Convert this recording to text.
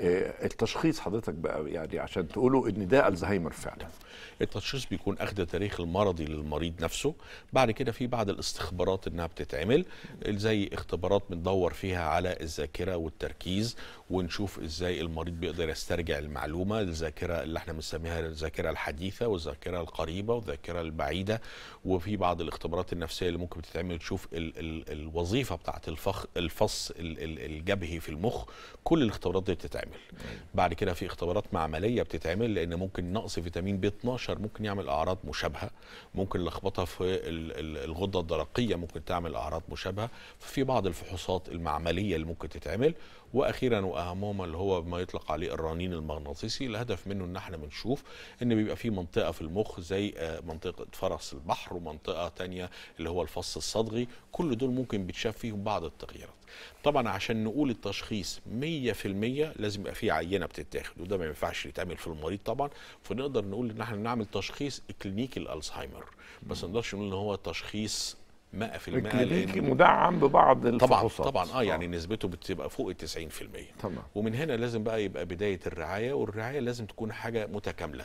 آه، التشخيص حضرتك بقى يعني عشان تقولوا ان ده الزهايمر فعلا التشخيص بيكون اخد تاريخ المرضي للمريض نفسه بعد كده في بعض الاستخبارات انها بتتعمل زي اختبارات بندور فيها على الذاكره والتركيز ونشوف ازاي المريض بيقدر يسترجع المعلومه الذاكره اللي احنا بنسميها الذاكره الحديثه والذاكره القريبه والذاكره البعيده وفي بعض الاختبارات النفسيه اللي ممكن بتتعمل تشوف ال ال الوظيفه بتاعه الفخ الفص الجبهي في المخ كل الاختبارات دي بتتعمل بتتعمل بعد كده في اختبارات معمليه بتتعمل لان ممكن نقص فيتامين ب 12 ممكن يعمل اعراض مشابهه ممكن لخبطه في الغده الدرقيه ممكن تعمل اعراض مشابهه في بعض الفحوصات المعمليه اللي ممكن تتعمل واخيرا واهمهم اللي هو ما يطلق عليه الرنين المغناطيسي الهدف منه ان احنا بنشوف ان بيبقى في منطقه في المخ زي آه، منطقه فرس البحر ومنطقه تانية اللي هو الفص الصدغي كل دول ممكن بيتشاف فيهم بعض التغييرات طبعا عشان نقول التشخيص 100% لازم لازم يبقى في عينه بتتاخد وده ما ينفعش يتعمل في المريض طبعا فنقدر نقول ان احنا نعمل تشخيص كلينيكي الالزهايمر بس ما نقدرش نقول ان هو تشخيص 100% الكلينيكي مدعم ببعض الفحوصات طبعا طبعا اه يعني آه. نسبته بتبقى فوق ال 90% طبعا ومن هنا لازم بقى يبقى بدايه الرعايه والرعايه لازم تكون حاجه متكامله